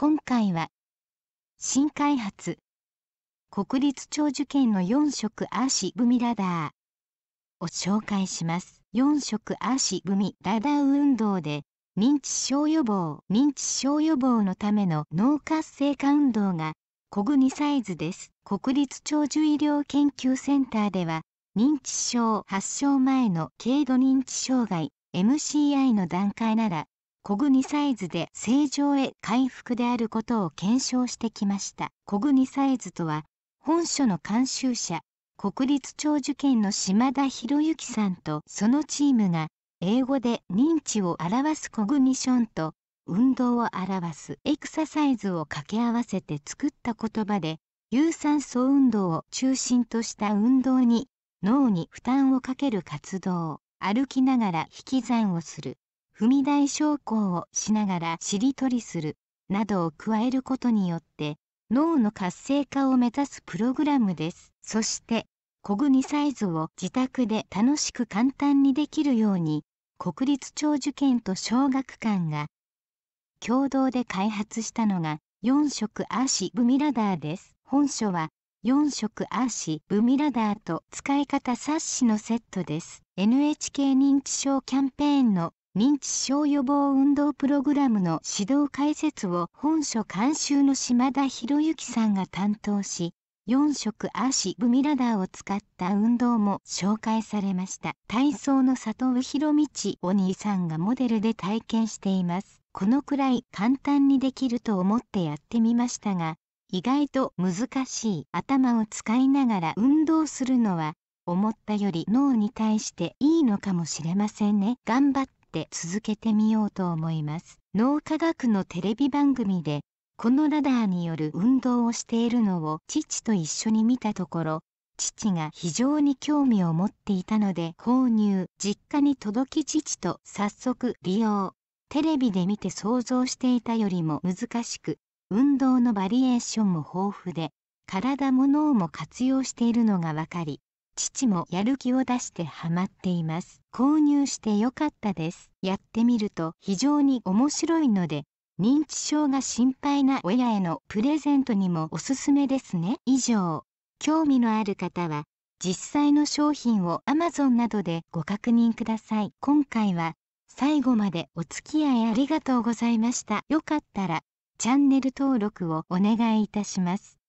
今回は新開発国立長寿圏の4色アーシブミラダーを紹介します4色アーシブミラダー運動で認知症予防認知症予防のための脳活性化運動がコグニサイズです国立長寿医療研究センターでは認知症発症前の軽度認知障害 MCI の段階ならコグニサイズで正常へ回復であることを検証してきましたコグニサイズとは本書の監修者国立長寿研の島田博之さんとそのチームが英語で認知を表すコグニションと運動を表すエクササイズを掛け合わせて作った言葉で有酸素運動を中心とした運動に脳に負担をかける活動歩きながら引き算をする踏み台昇降をしながらしりとりするなどを加えることによって脳の活性化を目指すプログラムです。そしてコグニサイズを自宅で楽しく簡単にできるように国立長寿研と小学館が共同で開発したのが4色アーシブミラダーです。本書は4色アーシブミラダーと使い方冊子のセットです。NHK 認知症キャンペーンの認知症予防運動プログラムの指導解説を本書監修の島田博之さんが担当し、4色足踏みラダーを使った運動も紹介されました。体操の里上博道お兄さんがモデルで体験しています。このくらい簡単にできると思ってやってみましたが、意外と難しい頭を使いながら運動するのは思ったより脳に対していいのかもしれませんね。頑張っって続けてみようと思います脳科学のテレビ番組でこのラダーによる運動をしているのを父と一緒に見たところ父が非常に興味を持っていたので購入実家に届き父と早速利用テレビで見て想像していたよりも難しく運動のバリエーションも豊富で体も脳も活用しているのが分かり父もやる気を出してハマっています購入してよかったですやってみると非常に面白いので認知症が心配な親へのプレゼントにもおすすめですね以上興味のある方は実際の商品を Amazon などでご確認ください今回は最後までお付き合いありがとうございましたよかったらチャンネル登録をお願いいたします